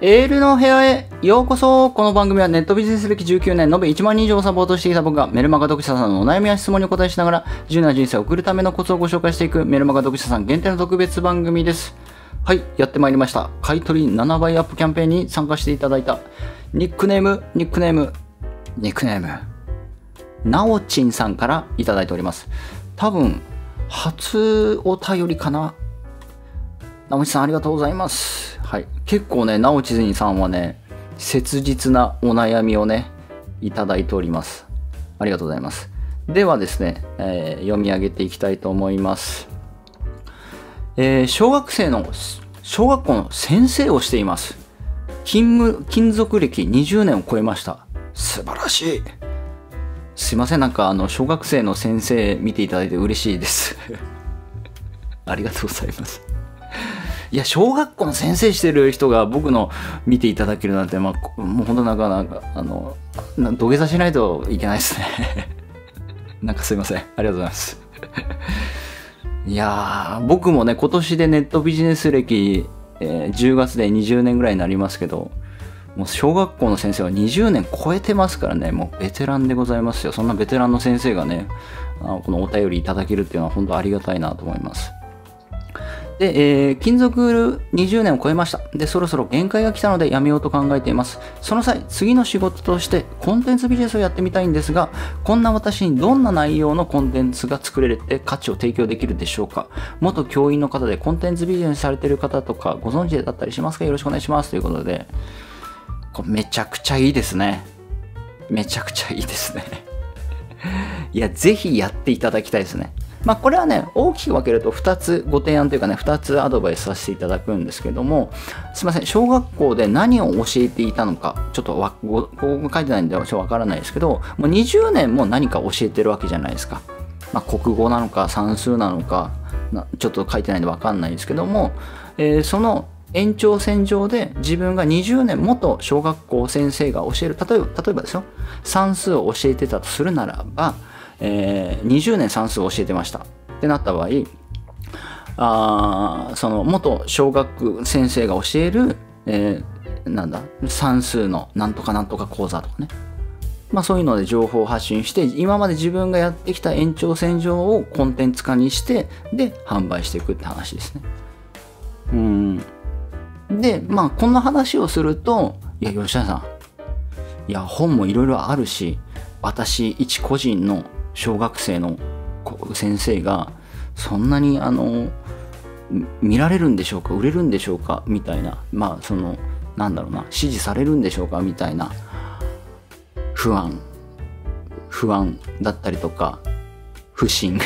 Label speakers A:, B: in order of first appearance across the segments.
A: エールの部屋へようこそこの番組はネットビジネス歴19年、延べ1万人以上をサポートしてきた僕がメルマガ読者さんのお悩みや質問にお答えしながら、自由な人生を送るためのコツをご紹介していくメルマガ読者さん限定の特別番組です。はい、やってまいりました。買取7倍アップキャンペーンに参加していただいた、ニックネーム、ニックネーム、ニックネーム、なおちんさんからいただいております。多分、初お便りかな直地さんありがとうございます。はい。結構ね、直地にさんはね、切実なお悩みをね、いただいております。ありがとうございます。ではですね、えー、読み上げていきたいと思います。えー、小学生の、小学校の先生をしています。勤務、勤続歴20年を超えました。素晴らしい。すいません、なんかあの、小学生の先生見ていただいて嬉しいです。ありがとうございます。いや小学校の先生してる人が僕の見ていただけるなんて、まあ、もうほんとなかなかあの土下座しないといけないですね なんかすいませんありがとうございますいやー僕もね今年でネットビジネス歴、えー、10月で20年ぐらいになりますけどもう小学校の先生は20年超えてますからね、もうベテランでございますよ。そんなベテランの先生がね、あのこのお便りいただけるっていうのは本当ありがたいなと思います。で、えー、金属20年を超えました。で、そろそろ限界が来たのでやめようと考えています。その際、次の仕事としてコンテンツビジネスをやってみたいんですが、こんな私にどんな内容のコンテンツが作れるって価値を提供できるでしょうか元教員の方でコンテンツビジネスされてる方とかご存知だったりしますかよろしくお願いします。ということで、こめちゃくちゃいいですね。めちゃくちゃいいですねいや、ぜひやっていただきたいですね。まあ、これはね、大きく分けると2つご提案というかね、2つアドバイスさせていただくんですけども、すいません、小学校で何を教えていたのか、ちょっとわここが書いてないんで、わからないですけど、もう20年も何か教えてるわけじゃないですか。まあ、国語なのか、算数なのか、ちょっと書いてないんでわかんないですけども、えー、その延長線上で自分が20年元小学校先生が教える例えば例えばですよ算数を教えてたとするならばえー、20年算数を教えてましたってなった場合あその元小学先生が教える、えー、なんだ算数のなんとかなんとか講座とかねまあそういうので情報発信して今まで自分がやってきた延長線上をコンテンツ化にしてで販売していくって話ですね。うんでまあこんな話をするといや吉田さんいや本もいろいろあるし私一個人の小学生の先生がそんなにあの見られるんでしょうか売れるんでしょうかみたいなまあそのなんだろうな支持されるんでしょうかみたいな不安不安だったりとか不信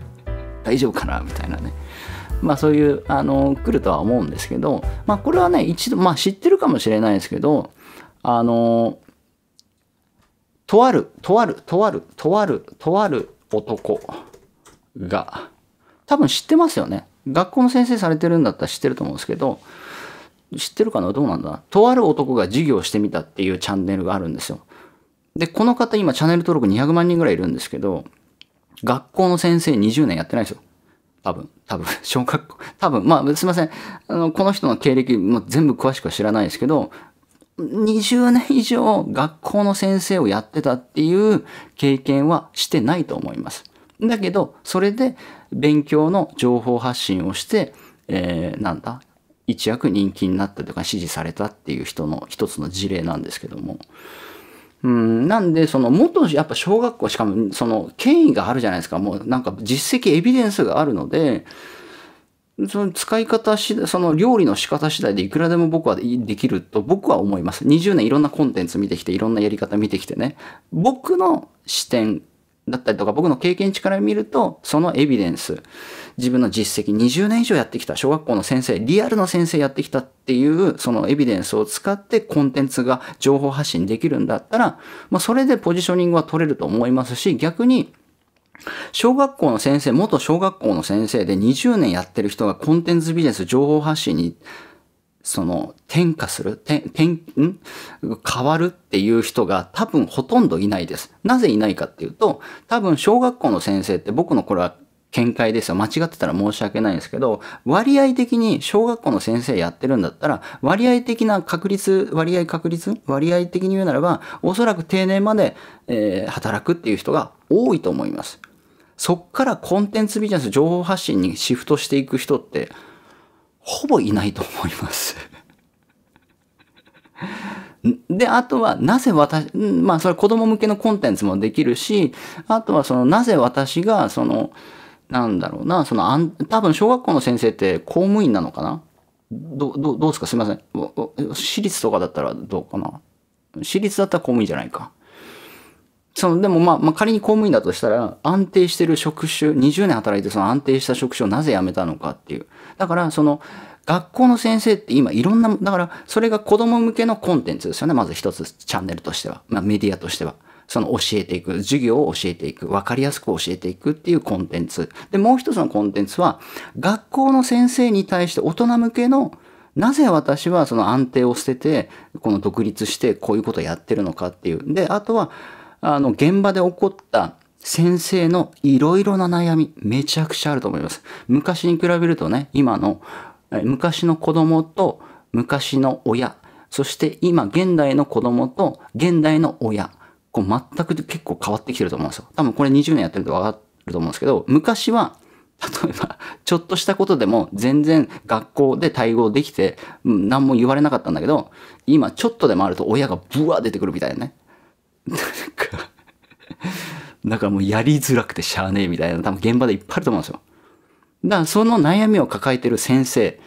A: 大丈夫かなみたいなねまあそういうあの来るとは思うんですけどまあこれはね一度まあ知ってるかもしれないですけどあのとある、とある、とある、とある、とある男が、多分知ってますよね。学校の先生されてるんだったら知ってると思うんですけど、知ってるかなどうなんだとある男が授業してみたっていうチャンネルがあるんですよ。で、この方今チャンネル登録200万人ぐらいいるんですけど、学校の先生20年やってないですよ。多分、多分、小学校、多分、まあ、すいません。あの、この人の経歴、も全部詳しくは知らないですけど、20年以上学校の先生をやってたっていう経験はしてないと思います。だけど、それで勉強の情報発信をして、えー、なんだ、一躍人気になったとか支持されたっていう人の一つの事例なんですけども。うん、なんで、その元、やっぱ小学校、しかもその権威があるじゃないですか。もうなんか実績、エビデンスがあるので、その使い方し、その料理の仕方次第でいくらでも僕はできると僕は思います。20年いろんなコンテンツ見てきて、いろんなやり方見てきてね。僕の視点だったりとか、僕の経験値から見ると、そのエビデンス、自分の実績、20年以上やってきた、小学校の先生、リアルの先生やってきたっていう、そのエビデンスを使ってコンテンツが情報発信できるんだったら、まあそれでポジショニングは取れると思いますし、逆に、小学校の先生、元小学校の先生で20年やってる人がコンテンツビジネス情報発信に、その、転化する転、転、ん変わるっていう人が多分ほとんどいないです。なぜいないかっていうと、多分小学校の先生って僕のこれは見解ですよ。間違ってたら申し訳ないんですけど、割合的に小学校の先生やってるんだったら、割合的な確率、割合確率割合的に言うならば、おそらく定年まで、えー、働くっていう人が多いと思います。そっからコンテンツビジネス、情報発信にシフトしていく人って、ほぼいないと思いますで、あとは、なぜ私、まあ、それ子供向けのコンテンツもできるし、あとは、その、なぜ私が、その、なんだろうな、その、あん多分、小学校の先生って公務員なのかなど、ど、どうですかすいません。私立とかだったらどうかな私立だったら公務員じゃないか。その、でもまあ、まあ、仮に公務員だとしたら、安定してる職種、20年働いてその安定した職種をなぜ辞めたのかっていう。だから、その、学校の先生って今いろんな、だから、それが子供向けのコンテンツですよね。まず一つ、チャンネルとしては。まあ、メディアとしては。その教えていく、授業を教えていく、わかりやすく教えていくっていうコンテンツ。で、もう一つのコンテンツは、学校の先生に対して大人向けの、なぜ私はその安定を捨てて、この独立してこういうことをやってるのかっていう。で、あとは、あの、現場で起こった先生のいろいろな悩み、めちゃくちゃあると思います。昔に比べるとね、今の、昔の子供と昔の親、そして今現代の子供と現代の親、こう全く結構変わってきてると思うんですよ。多分これ20年やってると分かると思うんですけど、昔は例えば、ちょっとしたことでも全然学校で対応できて、何も言われなかったんだけど、今ちょっとでもあると親がブワー出てくるみたいなね。なんかなんかもうやりづらくてしゃあねえみたいな、多分現場でいっぱいあると思うんですよ。だからその悩みを抱えてる先生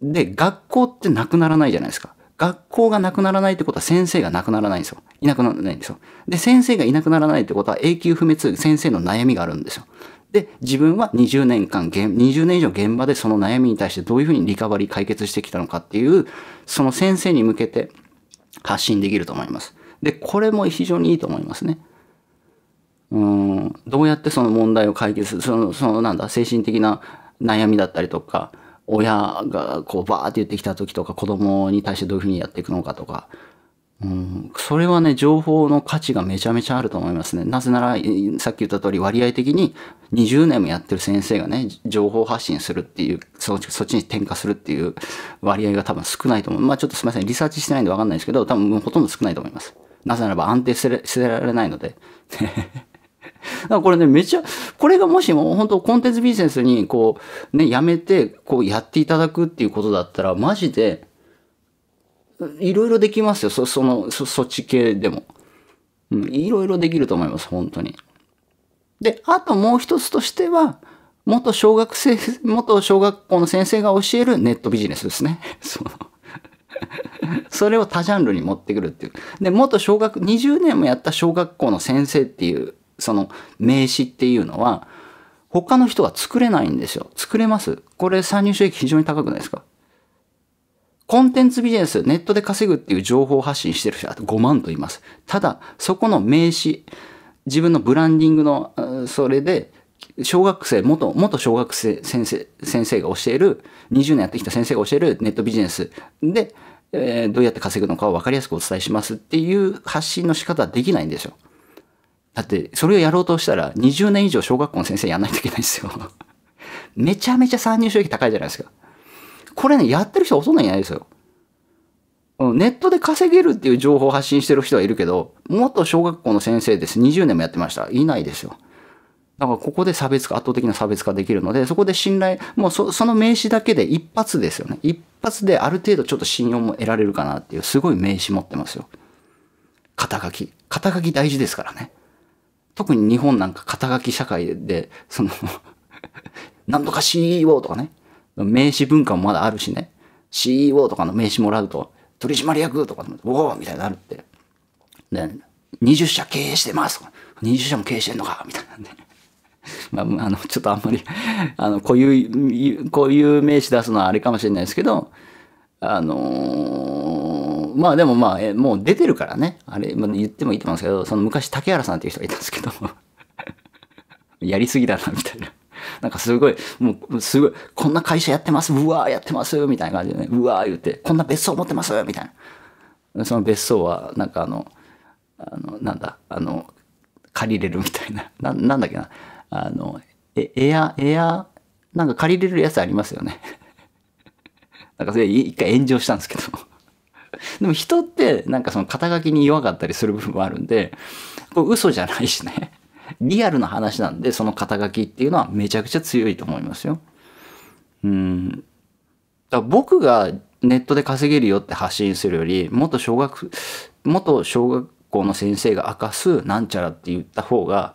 A: で、学校ってなくならないじゃないですか。学校がなくならないってことは先生がなくならないんですよ。いなくならないんですよ。で、先生がいなくならないってことは永久不滅、先生の悩みがあるんですよ。で、自分は20年間、20年以上現場でその悩みに対してどういうふうにリカバリー解決してきたのかっていう、その先生に向けて発信できると思います。で、これも非常にいいと思いますね。うん、どうやってその問題を解決する、その、そのなんだ、精神的な悩みだったりとか、親がこうバーって言ってきた時とか、子供に対してどういうふうにやっていくのかとか、うん、それはね、情報の価値がめちゃめちゃあると思いますね。なぜなら、さっき言った通り割合的に20年もやってる先生がね、情報発信するっていう、そそっちに転嫁するっていう割合が多分少ないと思う。まあちょっとすみません、リサーチしてないんでわかんないですけど、多分ほとんど少ないと思います。なぜならば安定してられないので。だからこれね、めちゃ、これがもしも本当コンテンツビジネスにこう、ね、やめて、こうやっていただくっていうことだったら、マジで、いろいろできますよ。そ、その、そ、そっち系でも。うん、いろいろできると思います、本当に。で、あともう一つとしては、元小学生、元小学校の先生が教えるネットビジネスですね。その それを多ジャンルに持ってくるっていう。で、元小学、20年もやった小学校の先生っていう、その名詞っていうのは、他の人は作れないんですよ。作れますこれ参入収益非常に高くないですかコンテンツビジネス、ネットで稼ぐっていう情報発信してる人は5万と言います。ただ、そこの名詞、自分のブランディングの、それで、小学生、元、元小学生先生、先生が教える、20年やってきた先生が教えるネットビジネスで、えー、どうやって稼ぐのかを分かりやすくお伝えしますっていう発信の仕方はできないんですよ。だって、それをやろうとしたら20年以上小学校の先生やんないといけないんですよ。めちゃめちゃ参入障益高いじゃないですか。これね、やってる人はほとんどいないですよ。ネットで稼げるっていう情報を発信してる人はいるけど、元小学校の先生です。20年もやってました。いないですよ。だからここで差別化、圧倒的な差別化できるので、そこで信頼、もうその名刺だけで一発ですよね。一発である程度ちょっと信用も得られるかなっていう、すごい名刺持ってますよ。肩書き。肩書き大事ですからね。特に日本なんか肩書き社会で、その なんとか CEO とかね、名刺文化もまだあるしね、CEO とかの名刺もらうと、取締役とか、おおみたいになるって。で、20社経営してますとか、20社も経営してんのかみたいなんで、ね。まあ、あの、ちょっとあんまり あの、こういう、こういう名詞出すのはあれかもしれないですけど、あのー、まあでもまあ、えもう出てるからね。あれ、まあ、言ってもいいと思うんですけど、その昔竹原さんっていう人がいたんですけど、やりすぎだな、みたいな。なんかすごい、もう、すごい、こんな会社やってます、うわーやってます、みたいな感じでね、うわー言って、こんな別荘持ってます、みたいな。その別荘は、なんかあの、あの、なんだ、あの、借りれるみたいな。な、なんだっけな。あの、えエア、エア、なんか借りれるやつありますよね。なんかそれ一回炎上したんですけど。でも人ってなんかその肩書きに弱かったりする部分もあるんで、これ嘘じゃないしね。リアルな話なんで、その肩書きっていうのはめちゃくちゃ強いと思いますよ。うん。だ僕がネットで稼げるよって発信するより、元小学、元小学校の先生が明かすなんちゃらって言った方が、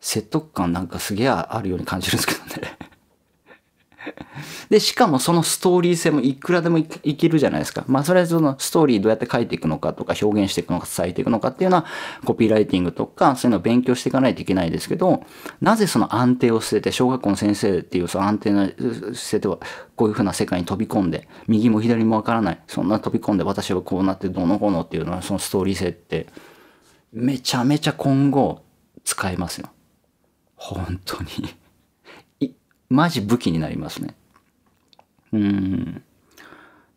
A: 説得感なんかすげえあるように感じるんですけどね で、しかもそのストーリー性もいくらでもいけるじゃないですか。まあそれはそのストーリーどうやって書いていくのかとか表現していくのか伝えていくのかっていうのはコピーライティングとかそういうのを勉強していかないといけないですけど、なぜその安定を捨てて小学校の先生っていうその安定の捨ててはこういうふうな世界に飛び込んで、右も左もわからない。そんな飛び込んで私はこうなってどうのこうのっていうのはそのストーリー性ってめちゃめちゃ今後使えますよ。本当にい、マジ武器になりますね。うん。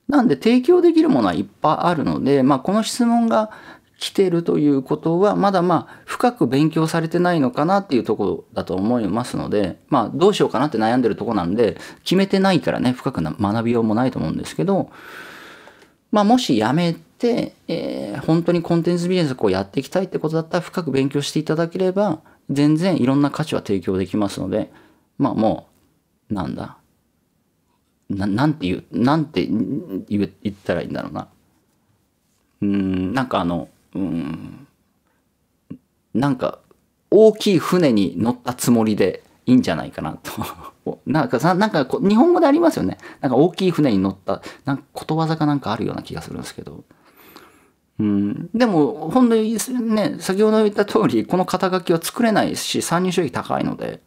A: なんで提供できるものはいっぱいあるので、まあこの質問が来てるということは、まだまあ深く勉強されてないのかなっていうところだと思いますので、まあどうしようかなって悩んでるとこなんで、決めてないからね、深く学びようもないと思うんですけど、まあもしやめて、えー、本当にコンテンツビジネスをやっていきたいってことだったら深く勉強していただければ、全然いろんな価値は提供できますので、まあもう、なんだ。ななんて言う、なんて言ったらいいんだろうな。うん、なんかあの、うん、なんか大きい船に乗ったつもりでいいんじゃないかなと。なんかさ、なんか日本語でありますよね。なんか大きい船に乗った、なんかことわざかなんかあるような気がするんですけど。うん、でも、本当にね、先ほど言った通り、この肩書きは作れないし、参入障壁高いので。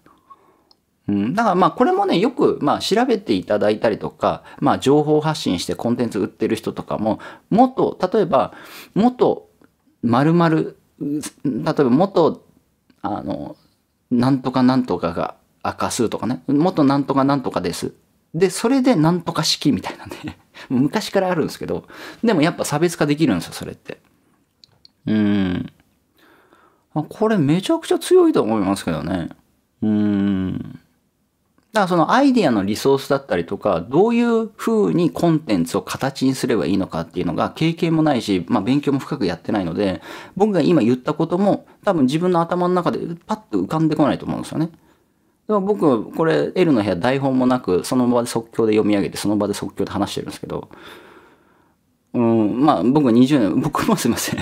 A: うん、だからまあこれもね、よくまあ調べていただいたりとか、まあ情報発信してコンテンツ売ってる人とかも、元、例えば、元〇〇、例えば元まる例えば元あの、なんとかなんとかがかすとかね、元なんとかなんとかです。で、それでなんとか式みたいなね。昔からあるんですけど、でもやっぱ差別化できるんですよ、それって。うん。これめちゃくちゃ強いと思いますけどね。うん。だからそのアイディアのリソースだったりとか、どういう風にコンテンツを形にすればいいのかっていうのが経験もないし、まあ勉強も深くやってないので、僕が今言ったことも多分自分の頭の中でパッと浮かんでこないと思うんですよね。でも僕、これ、L の部屋台本もなく、その場で即興で読み上げて、その場で即興で話してるんですけど、うん、まあ僕20年、僕もすいません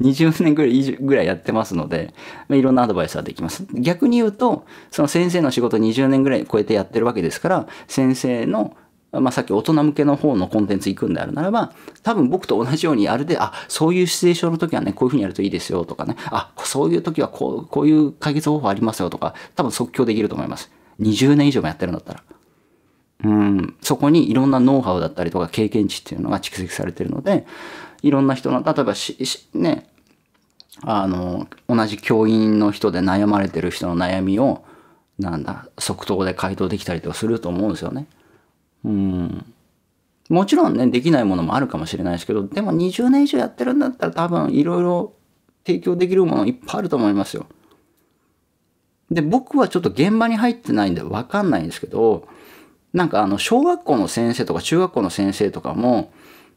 A: 20 年ぐらいぐらいやってますので、まあ、いろんなアドバイスはできます。逆に言うと、その先生の仕事20年ぐらい超えてやってるわけですから、先生のまあ、さっき大人向けの方のコンテンツ行くんであるならば、多分僕と同じようにあれで、あ、そういうシチュエーションの時はね、こういうふうにやるといいですよとかね、あ、そういう時はこうこういう解決方法ありますよとか、多分即興できると思います。20年以上もやってるんだったら。うん、そこにいろんなノウハウだったりとか経験値っていうのが蓄積されてるので、いろんな人の、例えばね、あの、同じ教員の人で悩まれてる人の悩みを、なんだ、即答で回答できたりとかすると思うんですよね。うん。もちろんね、できないものもあるかもしれないですけど、でも20年以上やってるんだったら多分いろいろ提供できるものいっぱいあると思いますよ。で、僕はちょっと現場に入ってないんでわかんないんですけど、なんかあの、小学校の先生とか中学校の先生とかも、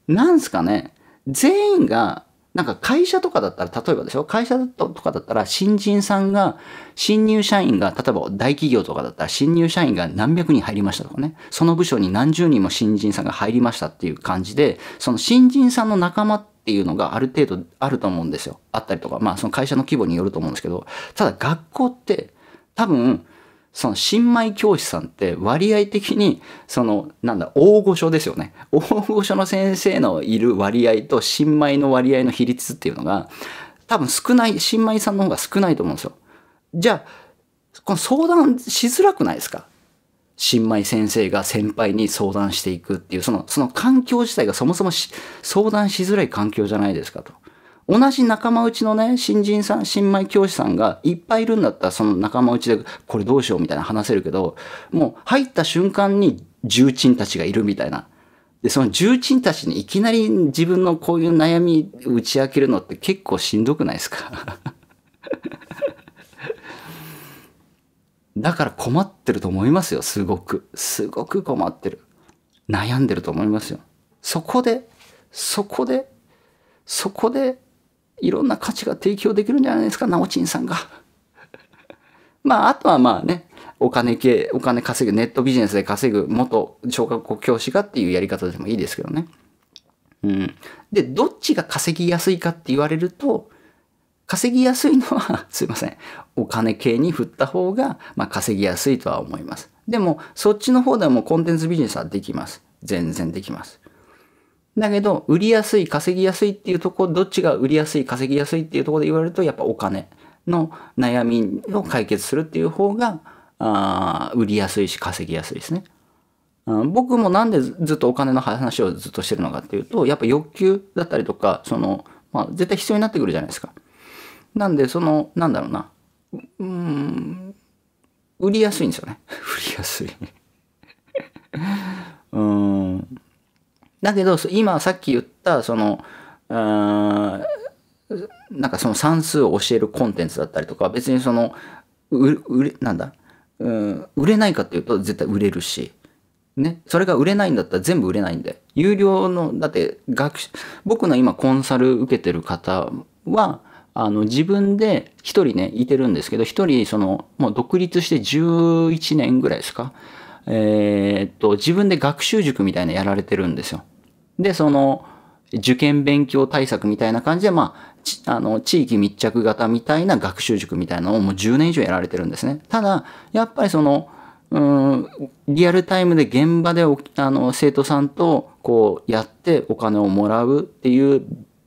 A: なんすかね、全員がなんか会社とかだったら、例えばでしょ会社とかだったら、新人さんが、新入社員が、例えば大企業とかだったら、新入社員が何百人入りましたとかね、その部署に何十人も新人さんが入りましたっていう感じで、その新人さんの仲間っていうのがある程度あると思うんですよ。あったりとか、まあその会社の規模によると思うんですけど、ただ学校って、多分、その新米教師さんって割合的にそのなんだ大御所ですよね大御所の先生のいる割合と新米の割合の比率っていうのが多分少ない新米さんの方が少ないと思うんですよじゃあこの相談しづらくないですか新米先生が先輩に相談していくっていうそのその環境自体がそもそも相談しづらい環境じゃないですかと同じ仲間内のね、新人さん、新米教師さんがいっぱいいるんだったら、その仲間内で、これどうしようみたいな話せるけど、もう入った瞬間に重鎮たちがいるみたいな。で、その重鎮たちにいきなり自分のこういう悩み打ち明けるのって結構しんどくないですか だから困ってると思いますよ、すごく。すごく困ってる。悩んでると思いますよ。そこで、そこで、そこでいろんな価値が提供できるんじゃないですか、なおちんさんが。まあ、あとはまあね、お金系、お金稼ぐ、ネットビジネスで稼ぐ、元小学校教師がっていうやり方でもいいですけどね。うん。で、どっちが稼ぎやすいかって言われると、稼ぎやすいのは、すいません。お金系に振った方が、まあ、稼ぎやすいとは思います。でも、そっちの方でもコンテンツビジネスはできます。全然できます。だけど、売りやすい、稼ぎやすいっていうとこ、どっちが売りやすい、稼ぎやすいっていうとこで言われると、やっぱお金の悩みを解決するっていう方が、あ売りやすいし稼ぎやすいですね。僕もなんでずっとお金の話をずっとしてるのかっていうと、やっぱ欲求だったりとか、その、まあ、絶対必要になってくるじゃないですか。なんで、その、なんだろうな。うん、売りやすいんですよね。売りやすい うん。だけど今さっき言ったそのなんかその算数を教えるコンテンツだったりとか別にその売れなんだうん売れないかっていうと絶対売れるし、ね、それが売れないんだったら全部売れないんで有料のだって学僕の今コンサル受けてる方はあの自分で1人ねいてるんですけど1人そのもう独立して11年ぐらいですかえー、っと自分で学習塾みたいなやられてるんですよ。で、その、受験勉強対策みたいな感じで、まあ、あの、地域密着型みたいな学習塾みたいなのをもう10年以上やられてるんですね。ただ、やっぱりその、うん、リアルタイムで現場であの生徒さんとこうやってお金をもらうっていう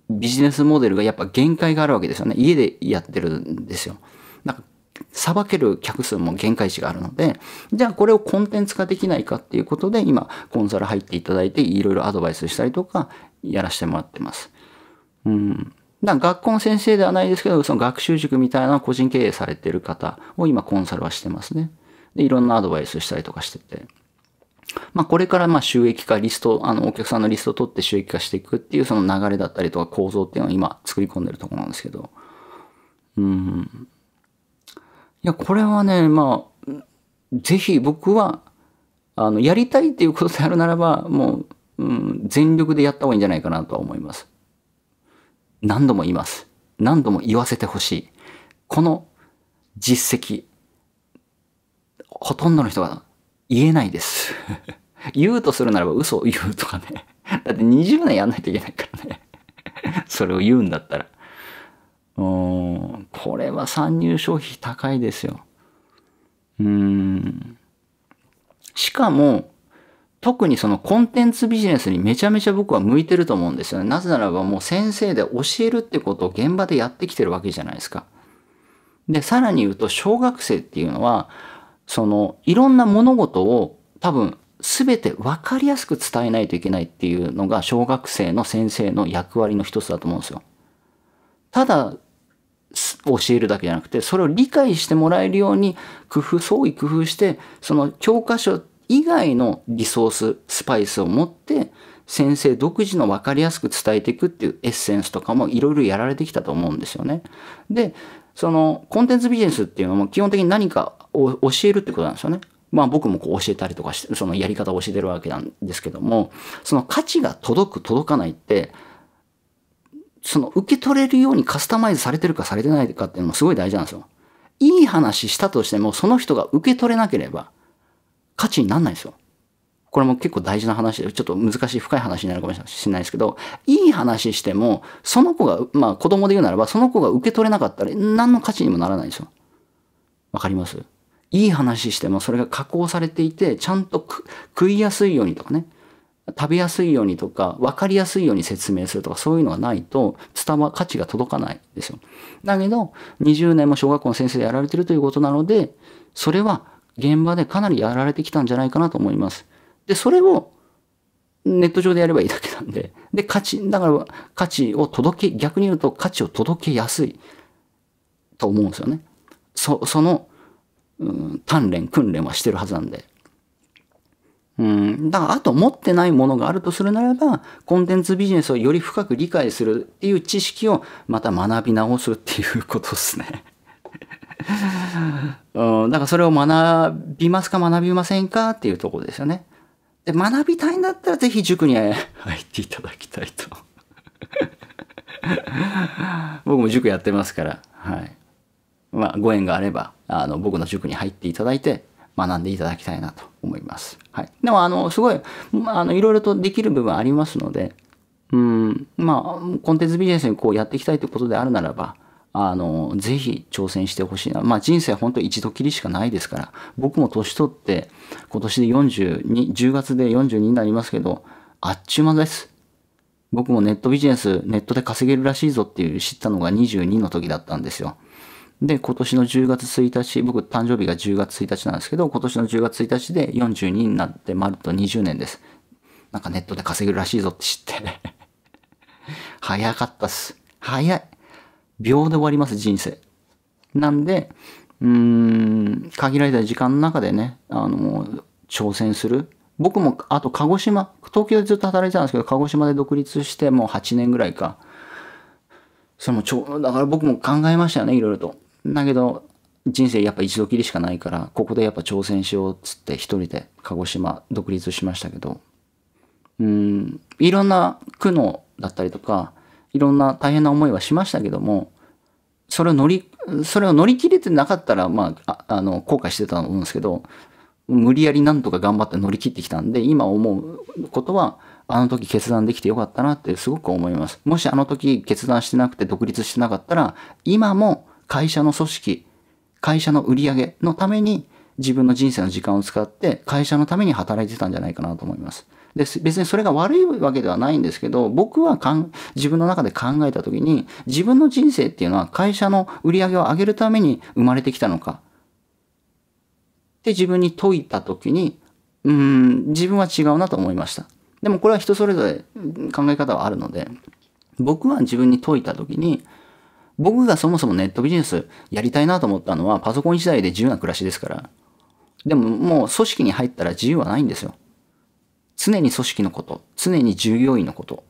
A: ビジネスモデルがやっぱ限界があるわけですよね。家でやってるんですよ。裁ける客数も限界値があるので、じゃあこれをコンテンツ化できないかっていうことで、今、コンサル入っていただいて、いろいろアドバイスしたりとか、やらせてもらってます。うん。だから学校の先生ではないですけど、その学習塾みたいな個人経営されてる方を今コンサルはしてますね。で、いろんなアドバイスしたりとかしてて。まあ、これからまあ収益化、リスト、あの、お客さんのリストを取って収益化していくっていうその流れだったりとか構造っていうのを今作り込んでるところなんですけど。うん。いや、これはね、まあ、ぜひ僕は、あの、やりたいっていうことであるならば、もう、うん、全力でやった方がいいんじゃないかなとは思います。何度も言います。何度も言わせてほしい。この実績、ほとんどの人が言えないです。言うとするならば嘘を言うとかね。だって20年やんないといけないからね。それを言うんだったら。うんこれは参入消費高いですよ。うんしかも特にそのコンテンツビジネスにめちゃめちゃ僕は向いてると思うんですよね。なぜならばもう先生で教えるってことを現場でやってきてるわけじゃないですか。で、さらに言うと小学生っていうのは、そのいろんな物事を多分全て分かりやすく伝えないといけないっていうのが小学生の先生の役割の一つだと思うんですよ。ただ教えるだけじゃなくて、それを理解してもらえるように工夫、創意工夫して、その教科書以外のリソース、スパイスを持って、先生独自の分かりやすく伝えていくっていうエッセンスとかもいろいろやられてきたと思うんですよね。で、そのコンテンツビジネスっていうのも基本的に何かを教えるってことなんですよね。まあ僕もこう教えたりとかして、そのやり方を教えてるわけなんですけども、その価値が届く、届かないって、その受け取れるようにカスタマイズされてるかされてないかっていうのもすごい大事なんですよ。いい話したとしても、その人が受け取れなければ価値になんないですよ。これも結構大事な話で、ちょっと難しい深い話になるかもしれないですけど、いい話しても、その子が、まあ子供で言うならば、その子が受け取れなかったら何の価値にもならないですよ。わかりますいい話してもそれが加工されていて、ちゃんと食いやすいようにとかね、食べやすいようにとか、わかりやすいように説明するとか、そういうのがないと、伝わ、価値が届かないですよ。だけど、20年も小学校の先生でやられてるということなので、それは現場でかなりやられてきたんじゃないかなと思います。で、それをネット上でやればいいだけなんで、で、価値、だから価値を届け、逆に言うと価値を届けやすいと思うんですよね。そ、その、うん、鍛錬、訓練はしてるはずなんで。うん、だからあと持ってないものがあるとするならばコンテンツビジネスをより深く理解するっていう知識をまた学び直すっていうことですね。うん、だからそれを学びますか学びませんかっていうとこですよね。で学びたいんだったら是非塾に入っていただきたいと。僕も塾やってますから、はいまあ、ご縁があればあの僕の塾に入っていただいて学んでいただきたいなと思います。はい、でもあのすごいあのいろいろとできる部分ありますのでうんまあコンテンツビジネスにこうやっていきたいということであるならばあのぜひ挑戦してほしいな、まあ、人生本当一度きりしかないですから僕も年取って今年で42 10月で42になりますけどあっちゅう間です僕もネットビジネスネットで稼げるらしいぞっていう知ったのが22の時だったんですよ。で、今年の10月1日、僕誕生日が10月1日なんですけど、今年の10月1日で42になって丸と20年です。なんかネットで稼げるらしいぞって知って 早かったっす。早い。秒で終わります、人生。なんで、うーん、限られた時間の中でね、あの、挑戦する。僕も、あと鹿児島、東京でずっと働いてたんですけど、鹿児島で独立してもう8年ぐらいか。それもちょ、だから僕も考えましたよね、いろいろと。だけど、人生やっぱ一度きりしかないから、ここでやっぱ挑戦しようっつって一人で鹿児島独立しましたけど、うん、いろんな苦悩だったりとか、いろんな大変な思いはしましたけども、それを乗り、それを乗り切れてなかったら、まあ、あの、後悔してたと思うんですけど、無理やりなんとか頑張って乗り切ってきたんで、今思うことは、あの時決断できてよかったなってすごく思います。もしあの時決断してなくて独立してなかったら、今も会社の組織、会社の売り上げのために自分の人生の時間を使って会社のために働いてたんじゃないかなと思います。で別にそれが悪いわけではないんですけど、僕はかん自分の中で考えた時に、自分の人生っていうのは会社の売り上げを上げるために生まれてきたのか。って自分に解いたときに、うん、自分は違うなと思いました。でもこれは人それぞれ考え方はあるので、僕は自分に解いたときに、僕がそもそもネットビジネスやりたいなと思ったのはパソコン時代で自由な暮らしですから。でももう組織に入ったら自由はないんですよ。常に組織のこと、常に従業員のこと、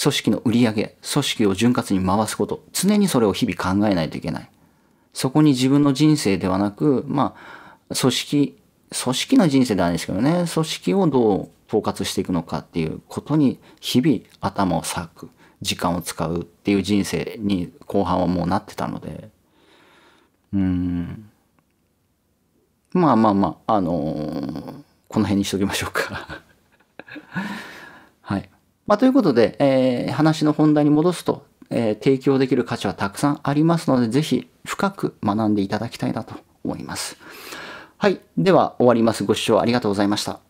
A: 組織の売り上げ、組織を潤滑に回すこと、常にそれを日々考えないといけない。そこに自分の人生ではなく、まあ、組織、組織の人生ではないですけどね、組織をどう統括していくのかっていうことに日々頭を割く。時間を使うっていう人生に後半はもうなってたのでうんまあまあまああのー、この辺にしときましょうか はい、まあ、ということで、えー、話の本題に戻すと、えー、提供できる価値はたくさんありますので是非深く学んでいただきたいなと思いますはいでは終わりますご視聴ありがとうございました